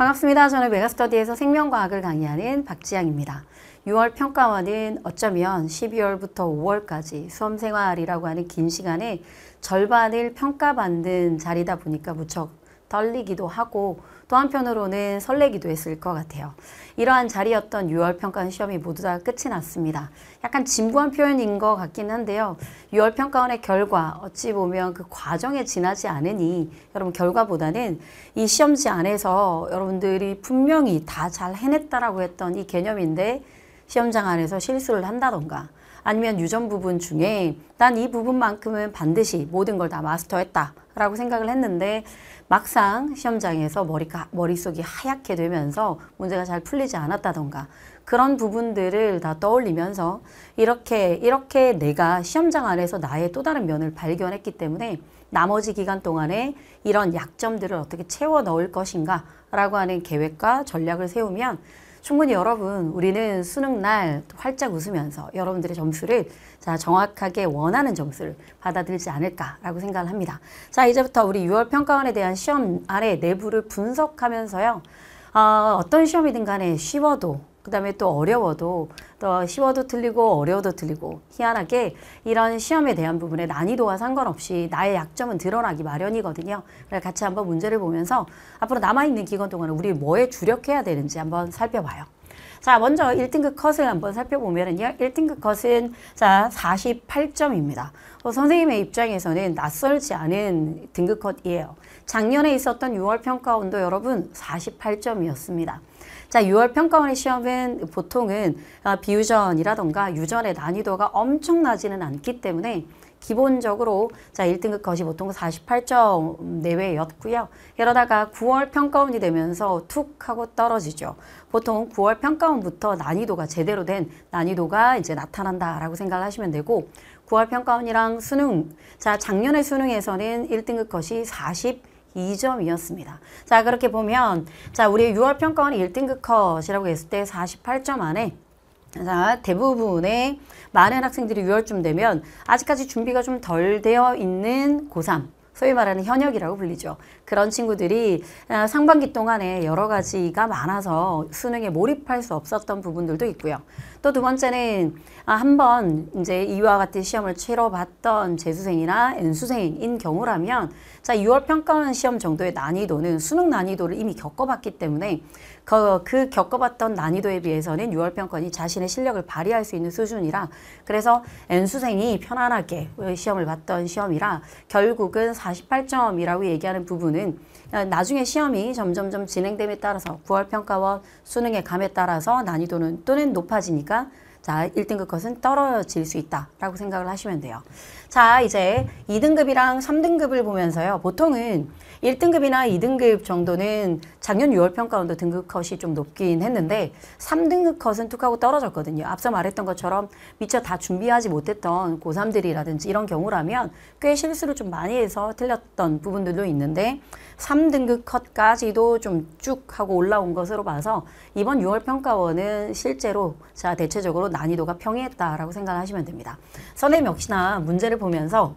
반갑습니다. 저는 메가스터디에서 생명과학을 강의하는 박지양입니다. 6월 평가원은 어쩌면 12월부터 5월까지 수험생활이라고 하는 긴 시간에 절반을 평가받는 자리다 보니까 무척 떨리기도 하고 또 한편으로는 설레기도 했을 것 같아요. 이러한 자리였던 6월 평가원 시험이 모두 다 끝이 났습니다. 약간 진부한 표현인 것 같긴 한데요. 6월 평가원의 결과 어찌 보면 그 과정에 지나지 않으니 여러분 결과보다는 이 시험지 안에서 여러분들이 분명히 다 잘 해냈다라고 했던 이 개념인데 시험장 안에서 실수를 한다던가 아니면 유전 부분 중에 난 이 부분만큼은 반드시 모든 걸 다 마스터했다. 라고 생각을 했는데 막상 시험장에서 머리가, 머릿속이 하얗게 되면서 문제가 잘 풀리지 않았다던가 그런 부분들을 다 떠올리면서 이렇게 이렇게 내가 시험장 안에서 나의 또 다른 면을 발견했기 때문에 나머지 기간 동안에 이런 약점들을 어떻게 채워 넣을 것인가 라고 하는 계획과 전략을 세우면 충분히 여러분 우리는 수능 날 활짝 웃으면서 여러분들의 점수를 자 정확하게 원하는 점수를 받아들이지 않을까라고 생각을 합니다. 자 이제부터 우리 6월 평가원에 대한 시험 아래 내부를 분석하면서요. 어, 어떤 시험이든 간에 쉬워도 그 다음에 또 어려워도 또 쉬워도 틀리고 어려워도 틀리고 희한하게 이런 시험에 대한 부분에 난이도와 상관없이 나의 약점은 드러나기 마련이거든요. 그래서 같이 한번 문제를 보면서 앞으로 남아있는 기간 동안 우리 뭐에 주력해야 되는지 한번 살펴봐요. 자, 먼저 1등급 컷을 한번 살펴보면요 1등급 컷은 자, 48점입니다. 어, 선생님의 입장에서는 낯설지 않은 등급 컷이에요. 작년에 있었던 6월 평가 온도 여러분 48점이었습니다. 자, 6월 평가원의 시험은 보통은 아, 비유전이라던가 유전의 난이도가 엄청 나지는 않기 때문에 기본적으로 자 1등급 것이 보통 48점 내외였고요. 이러다가 9월 평가원이 되면서 툭 하고 떨어지죠. 보통 9월 평가원부터 난이도가 제대로 된 난이도가 이제 나타난다라고 생각 하시면 되고 9월 평가원이랑 수능, 자작년에 수능에서는 1등급 것이 40 2점이었습니다. 자 그렇게 보면 자 우리 6월 평가원 1등급 컷이라고 했을 때 48점 안에 자, 대부분의 많은 학생들이 6월쯤 되면 아직까지 준비가 좀 덜 되어 있는 고3 소위 말하는 현역이라고 불리죠. 그런 친구들이 아, 상반기 동안에 여러 가지가 많아서 수능에 몰입할 수 없었던 부분들도 있고요. 또 두 번째는 아, 한번 이제 이와 같은 시험을 치러봤던 재수생이나 N수생인 경우라면 자 6월 평가원 시험 정도의 난이도는 수능 난이도를 이미 겪어봤기 때문에 그, 그 겪어봤던 난이도에 비해서는 6월 평가원이 자신의 실력을 발휘할 수 있는 수준이라 그래서 N수생이 편안하게 시험을 봤던 시험이라 결국은 48점이라고 얘기하는 부분은 나중에 시험이 점점점 진행됨에 따라서 9월 평가원 수능의 감에 따라서 난이도는 또는 높아지니까 자, 1등급 컷은 떨어질 수 있다라고 생각을 하시면 돼요. 자, 이제 2등급이랑 3등급을 보면서요. 보통은 1등급이나 2등급 정도는 작년 6월 평가원도 등급 컷이 좀 높긴 했는데 3등급 컷은 툭하고 떨어졌거든요. 앞서 말했던 것처럼 미처 다 준비하지 못했던 고3들이라든지 이런 경우라면 꽤 실수를 좀 많이 해서 틀렸던 부분들도 있는데 3등급 컷까지도 좀 쭉 하고 올라온 것으로 봐서 이번 6월 평가원은 실제로 자 대체적으로 난이도가 평이했다라고 생각하시면 됩니다. 선생님 역시나 문제를 보면서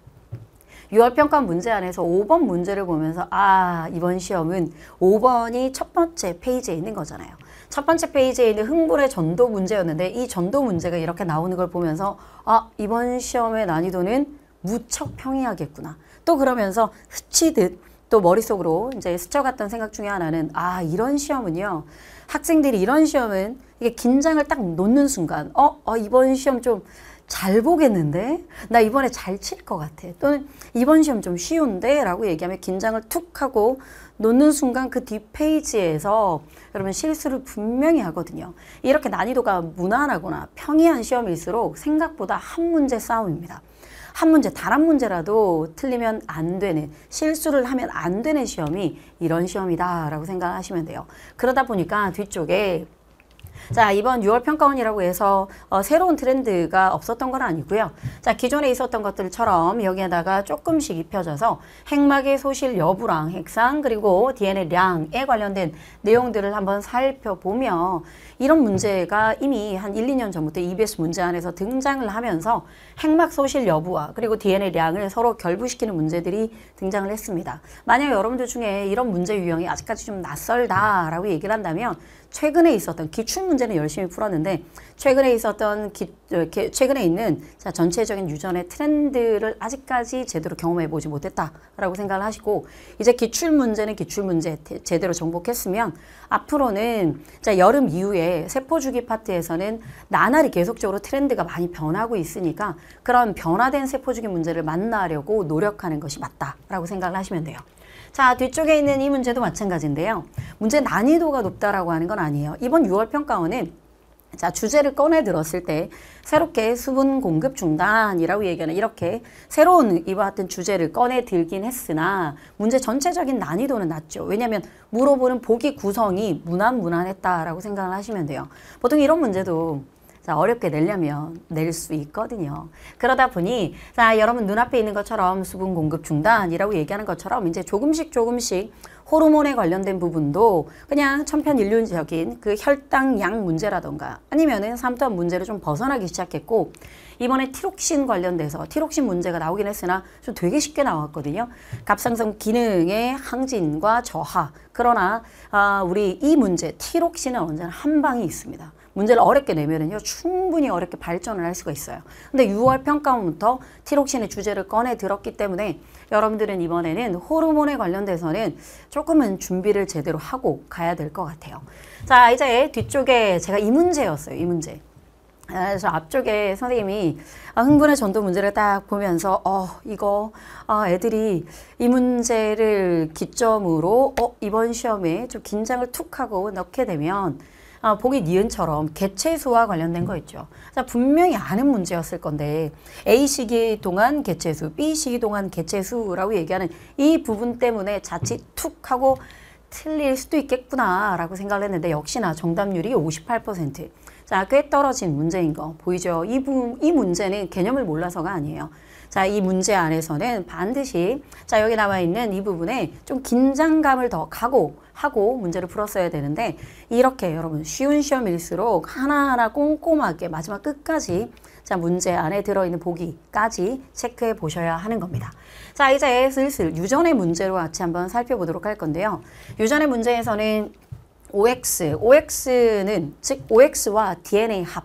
유월 평가 문제 안에서 5번 문제를 보면서 아 이번 시험은 5번이 첫 번째 페이지에 있는 거잖아요. 첫 번째 페이지에 있는 흥불의 전도 문제였는데 이 전도 문제가 이렇게 나오는 걸 보면서 아 이번 시험의 난이도는 무척 평이하겠구나. 또 그러면서 흐치듯또 머릿속으로 이제 스쳐갔던 생각 중에 하나는 아 이런 시험은요. 학생들이 이런 시험은 이게 긴장을 딱 놓는 순간 어, 어 이번 시험 좀잘 보겠는데? 나 이번에 잘 칠 것 같아. 또는 이번 시험 좀 쉬운데? 라고 얘기하면 긴장을 툭 하고 놓는 순간 그 뒷페이지에서 여러분 실수를 분명히 하거든요. 이렇게 난이도가 무난하거나 평이한 시험일수록 생각보다 한 문제 싸움입니다. 한 문제 다른 문제라도 틀리면 안 되는 실수를 하면 안 되는 시험이 이런 시험이다 라고 생각하시면 돼요. 그러다 보니까 뒤쪽에 자, 이번 6월 평가원이라고 해서 어, 새로운 트렌드가 없었던 건 아니고요. 자, 기존에 있었던 것들처럼 여기에다가 조금씩 입혀져서 핵막의 소실 여부랑 핵상 그리고 DNA량에 관련된 내용들을 한번 살펴보며 이런 문제가 이미 한 1, 2년 전부터 EBS 문제 안에서 등장을 하면서 핵막 소실 여부와 그리고 DNA량을 서로 결부시키는 문제들이 등장을 했습니다. 만약 여러분들 중에 이런 문제 유형이 아직까지 좀 낯설다라고 얘기를 한다면 최근에 있었던 기출 문제는 열심히 풀었는데 최근에 있었던 기, 이렇게 최근에 있는 자, 전체적인 유전의 트렌드를 아직까지 제대로 경험해 보지 못했다라고 생각을 하시고 이제 기출 문제는 기출 문제 제대로 정복했으면 앞으로는 자, 여름 이후에 세포 주기 파트에서는 나날이 계속적으로 트렌드가 많이 변하고 있으니까 그런 변화된 세포 주기 문제를 만나려고 노력하는 것이 맞다라고 생각을 하시면 돼요. 자, 뒤쪽에 있는 이 문제도 마찬가지인데요. 문제 난이도가 높다라고 하는 건 아니에요. 이번 6월 평가원은 자 주제를 꺼내 들었을 때 새롭게 수분 공급 중단이라고 얘기하는 이렇게 새로운 이와 같은 주제를 꺼내 들긴 했으나 문제 전체적인 난이도는 낮죠. 왜냐하면 물어보는 보기 구성이 무난무난했다라고 생각을 하시면 돼요. 보통 이런 문제도 자, 어렵게 내려면 낼 수 있거든요. 그러다 보니 자, 여러분 눈앞에 있는 것처럼 수분 공급 중단이라고 얘기하는 것처럼 이제 조금씩 조금씩 호르몬에 관련된 부분도 그냥 천편일률적인 그 혈당량 문제라던가 아니면은 삼투압 문제를 좀 벗어나기 시작했고 이번에 티록신 관련돼서 티록신 문제가 나오긴 했으나 좀 되게 쉽게 나왔거든요. 갑상선 기능의 항진과 저하 그러나 아, 우리 이 문제 티록신은 언제나 한 방이 있습니다. 문제를 어렵게 내면은요 충분히 어렵게 발전을 할 수가 있어요. 근데 6월 평가원부터 티록신의 주제를 꺼내 들었기 때문에 여러분들은 이번에는 호르몬에 관련돼서는 조금은 준비를 제대로 하고 가야 될 것 같아요. 자 이제 뒤쪽에 제가 이 문제였어요. 이 문제. 아, 그래서 앞쪽에 선생님이 아, 흥분의 전도 문제를 딱 보면서 어 이거 어, 애들이 이 문제를 기점으로 어 이번 시험에 좀 긴장을 툭 하고 넣게 되면 어, 보기 니은처럼 개체수와 관련된 거 있죠. 자, 분명히 아는 문제였을 건데 A 시기 동안 개체수, B 시기 동안 개체수라고 얘기하는 이 부분 때문에 자칫 툭 하고 틀릴 수도 있겠구나라고 생각을 했는데 역시나 정답률이 58%. 꽤 떨어진 문제인 거 보이죠? 이, 부, 이 문제는 개념을 몰라서가 아니에요. 자, 이 문제 안에서는 반드시 자, 여기 나와 있는 이 부분에 좀 긴장감을 더 가고 하고 문제를 풀었어야 되는데 이렇게 여러분 쉬운 시험일수록 하나하나 꼼꼼하게 마지막 끝까지 자, 문제 안에 들어있는 보기까지 체크해 보셔야 하는 겁니다. 자, 이제 슬슬 유전의 문제로 같이 한번 살펴보도록 할 건데요. 유전의 문제에서는 OX, OX는 즉 OX와 DNA 합,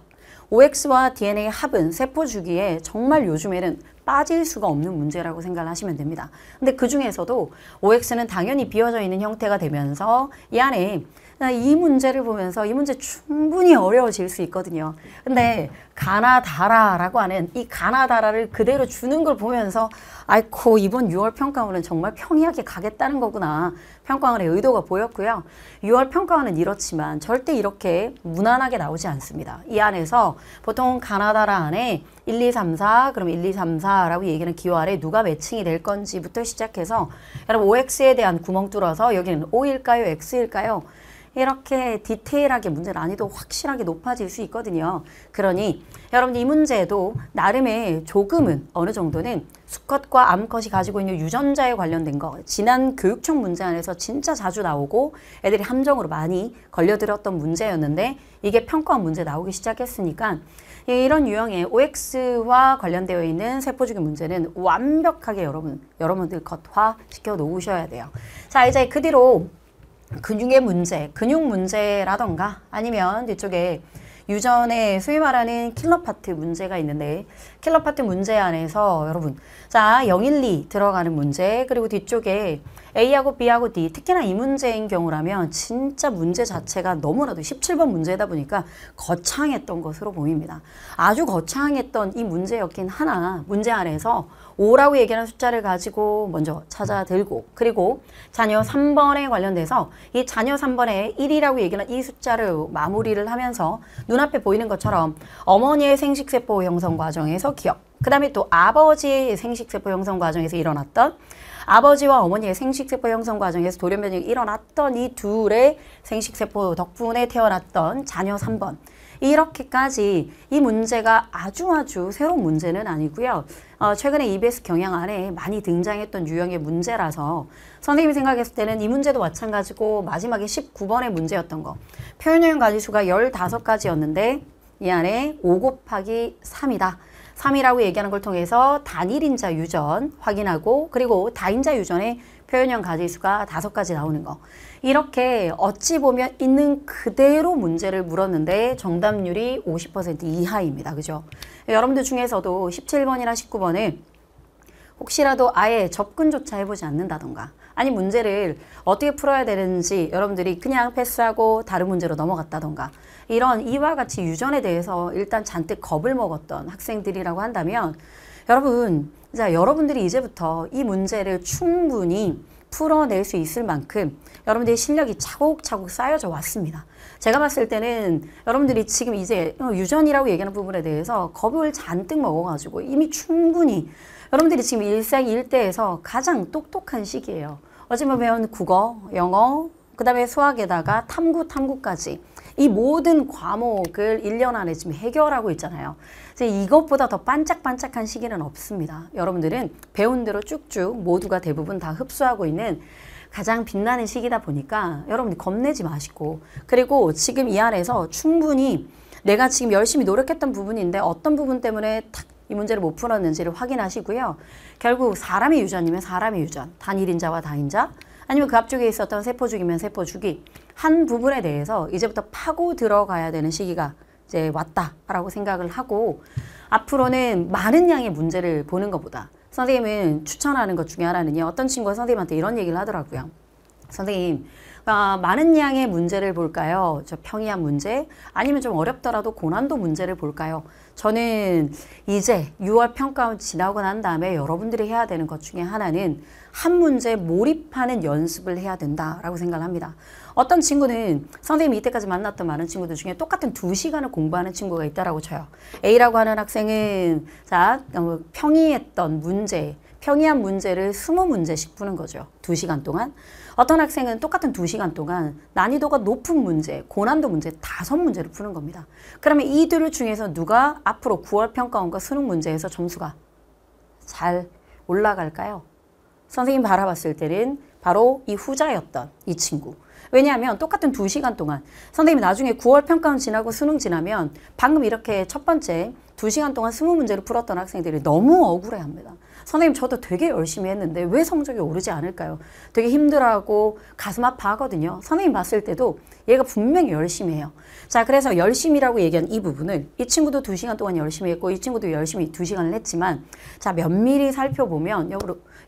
OX와 DNA 합은 세포 주기에 정말 요즘에는 빠질 수가 없는 문제라고 생각 하시면 됩니다. 근데 그 중에서도 OX는 당연히 비어져 있는 형태가 되면서 이 안에 이 문제를 보면서 이 문제 충분히 어려워질 수 있거든요. 근데 가나다라라고 하는 이 가나다라를 그대로 주는 걸 보면서 아이코 이번 6월 평가원은 정말 평이하게 가겠다는 거구나. 평가원의 의도가 보였고요. 6월 평가원은 이렇지만 절대 이렇게 무난하게 나오지 않습니다. 이 안에서 보통 가나다라 안에 1, 2, 3, 4 그럼 1, 2, 3, 4라고 얘기하는 기호 아래 누가 매칭이 될 건지부터 시작해서 여러분 OX에 대한 구멍 뚫어서 여기는 O일까요? X일까요? 이렇게 디테일하게 문제 난이도 확실하게 높아질 수 있거든요. 그러니 여러분 이 문제도 나름의 조금은 어느 정도는 수컷과 암컷이 가지고 있는 유전자에 관련된 거 지난 교육청 문제 안에서 진짜 자주 나오고 애들이 함정으로 많이 걸려들었던 문제였는데 이게 평가원 문제 나오기 시작했으니까 이런 유형의 OX와 관련되어 있는 세포주기 문제는 완벽하게 여러분, 여러분들 것화시켜 놓으셔야 돼요. 자, 이제 그 뒤로 근육의 문제, 근육 문제라던가 아니면 뒤쪽에 유전의 소위 말하는 킬러 파트 문제가 있는데 킬러파티 문제 안에서 여러분 자012 들어가는 문제 그리고 뒤쪽에 A하고 B하고 D 특히나 이 문제인 경우라면 진짜 문제 자체가 너무나도 17번 문제다 보니까 거창했던 것으로 보입니다. 아주 거창했던 이 문제였긴 하나 문제 안에서 5라고 얘기하는 숫자를 가지고 먼저 찾아들고 그리고 자녀 3번에 관련돼서 이 자녀 3번에 1이라고 얘기하는 이 숫자를 마무리를 하면서 눈앞에 보이는 것처럼 어머니의 생식세포 형성 과정에서 기억 그 다음에 또 아버지의 생식세포 형성 과정에서 일어났던 아버지와 어머니의 생식세포 형성 과정에서 돌연변이가 일어났던 이 둘의 생식세포 덕분에 태어났던 자녀 3번 이렇게까지 이 문제가 아주 아주 새로운 문제는 아니고요. 어, 최근에 EBS 경향 안에 많이 등장했던 유형의 문제라서 선생님이 생각했을 때는 이 문제도 마찬가지고 마지막에 19번의 문제였던 거. 표현형 가지수가 15가지였는데 이 안에 5 곱하기 3이다. 3이라고 얘기하는 걸 통해서 단일인자 유전 확인하고 그리고 다인자 유전의 표현형 가지수가 다섯 가지 나오는 거. 이렇게 어찌 보면 있는 그대로 문제를 물었는데 정답률이 50% 이하입니다. 그죠? 여러분들 중에서도 17번이나 19번을 혹시라도 아예 접근조차 해보지 않는다던가 아니 문제를 어떻게 풀어야 되는지 여러분들이 그냥 패스하고 다른 문제로 넘어갔다던가 이런 이와 같이 유전에 대해서 일단 잔뜩 겁을 먹었던 학생들이라고 한다면 여러분 자 여러분들이 이제부터 이 문제를 충분히 풀어낼 수 있을 만큼 여러분들의 실력이 차곡차곡 쌓여져 왔습니다. 제가 봤을 때는 여러분들이 지금 이제 유전이라고 얘기하는 부분에 대해서 겁을 잔뜩 먹어가지고 이미 충분히 여러분들이 지금 일상 일대에서 가장 똑똑한 시기예요. 어지만 배운 국어, 영어, 그 다음에 수학에다가 탐구, 탐구까지 이 모든 과목을 1년 안에 지금 해결하고 있잖아요. 이제 이것보다 더 반짝반짝한 시기는 없습니다. 여러분들은 배운 대로 쭉쭉 모두가 대부분 다 흡수하고 있는 가장 빛나는 시기다 보니까 여러분들 겁내지 마시고 그리고 지금 이 안에서 충분히 내가 지금 열심히 노력했던 부분인데 어떤 부분 때문에 탁이 문제를 못 풀었는지를 확인하시고요. 결국 사람이 유전이면 사람이 유전, 단일인자와 다인자, 아니면 그 앞쪽에 있었던 세포 죽이면 세포 죽이 한 부분에 대해서 이제부터 파고 들어가야 되는 시기가 이제 왔다라고 생각을 하고 앞으로는 많은 양의 문제를 보는 것보다 선생님은 추천하는 것 중에 하나는요. 어떤 친구가 선생님한테 이런 얘기를 하더라고요. 선생님, 아, 많은 양의 문제를 볼까요? 저 평이한 문제? 아니면 좀 어렵더라도 고난도 문제를 볼까요? 저는 이제 6월 평가 원 지나고 난 다음에 여러분들이 해야 되는 것 중에 하나는 한문제 몰입하는 연습을 해야 된다라고 생각합니다. 을 어떤 친구는 선생님이 이때까지 만났던 많은 친구들 중에 똑같은 두시간을 공부하는 친구가 있다라고 쳐요. A라고 하는 학생은 자 어, 평이했던 문제, 평이한 문제를 스무 문제씩 푸는 거죠. 두시간 동안. 어떤 학생은 똑같은 두시간 동안 난이도가 높은 문제, 고난도 문제 다섯 문제를 푸는 겁니다. 그러면 이 둘 중에서 누가 앞으로 9월 평가원과 수능 문제에서 점수가 잘 올라갈까요? 선생님 바라봤을 때는 바로 이 후자였던 이 친구. 왜냐하면 똑같은 두시간 동안 선생님 이 나중에 9월 평가원 지나고 수능 지나면 방금 이렇게 첫 번째 두시간 동안 스무 문제를 풀었던 학생들이 너무 억울해합니다. 선생님 저도 되게 열심히 했는데 왜 성적이 오르지 않을까요? 되게 힘들어하고 가슴 아파하거든요. 선생님 봤을 때도 얘가 분명히 열심히 해요. 자 그래서 열심이라고 얘기한 이 부분을 이 친구도 두시간 동안 열심히 했고 이 친구도 열심히 두시간을 했지만 자 면밀히 살펴보면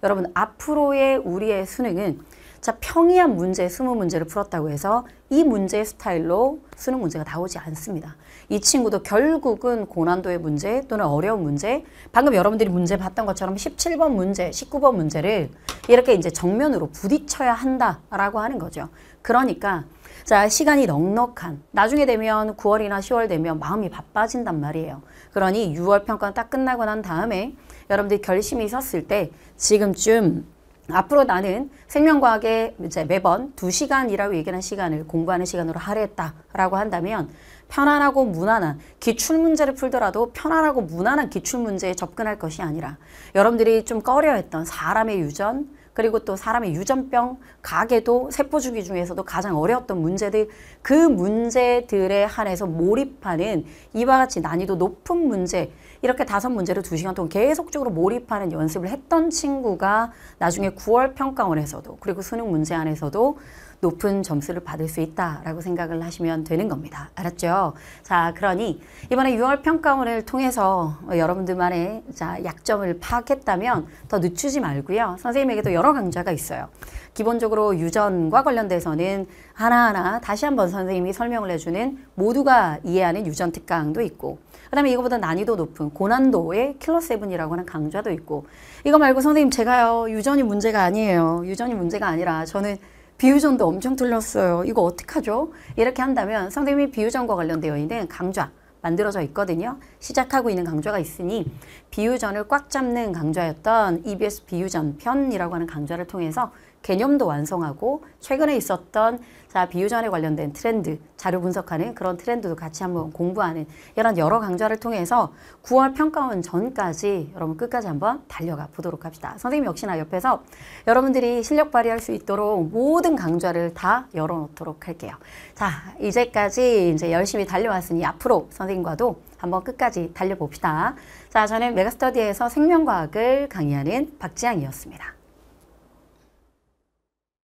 여러분 앞으로의 우리의 수능은 자, 평이한 문제 20문제를 풀었다고 해서 이 문제의 스타일로 쓰는 문제가 나오지 않습니다. 이 친구도 결국은 고난도의 문제 또는 어려운 문제 방금 여러분들이 문제 봤던 것처럼 17번 문제, 19번 문제를 이렇게 이제 정면으로 부딪혀야 한다라고 하는 거죠. 그러니까 자 시간이 넉넉한 나중에 되면 9월이나 10월 되면 마음이 바빠진단 말이에요. 그러니 6월 평가 딱 끝나고 난 다음에 여러분들이 결심이 섰을 때 지금쯤 앞으로 나는 생명과학에 이제 매번 2시간이라고 얘기하는 시간을 공부하는 시간으로 할애했다라고 한다면 편안하고 무난한 기출문제를 풀더라도 편안하고 무난한 기출문제에 접근할 것이 아니라 여러분들이 좀 꺼려했던 사람의 유전, 그리고 또 사람의 유전병, 가계도 세포 주기 중에서도 가장 어려웠던 문제들 그 문제들에 한해서 몰입하는 이와 같이 난이도 높은 문제 이렇게 다섯 문제를 두 시간 동안 계속적으로 몰입하는 연습을 했던 친구가 나중에 9월 평가원에서도 그리고 수능 문제 안에서도 높은 점수를 받을 수 있다라고 생각을 하시면 되는 겁니다. 알았죠? 자, 그러니 이번에 6월 평가원을 통해서 여러분들만의 자, 약점을 파악했다면 더 늦추지 말고요. 선생님에게도 여러 강좌가 있어요. 기본적으로 유전과 관련돼서는 하나하나 다시 한번 선생님이 설명을 해주는 모두가 이해하는 유전 특강도 있고 그 다음에 이거보다 난이도 높은 고난도의 킬러세븐이라고 하는 강좌도 있고 이거 말고 선생님 제가요 유전이 문제가 아니에요. 유전이 문제가 아니라 저는 비유전도 엄청 틀렸어요. 이거 어떡하죠? 이렇게 한다면 선생님이 비유전과 관련되어 있는 강좌 만들어져 있거든요. 시작하고 있는 강좌가 있으니 비유전을 꽉 잡는 강좌였던 EBS 비유전 편이라고 하는 강좌를 통해서 개념도 완성하고 최근에 있었던 자 비유전에 관련된 트렌드 자료 분석하는 그런 트렌드도 같이 한번 공부하는 이런 여러 강좌를 통해서 9월 평가원 전까지 여러분 끝까지 한번 달려가 보도록 합시다. 선생님 역시나 옆에서 여러분들이 실력 발휘할 수 있도록 모든 강좌를 다 열어놓도록 할게요. 자 이제까지 이제 열심히 달려왔으니 앞으로 선생님과도 한번 끝까지 달려봅시다. 자 저는 메가스터디에서 생명과학을 강의하는 박지향이었습니다.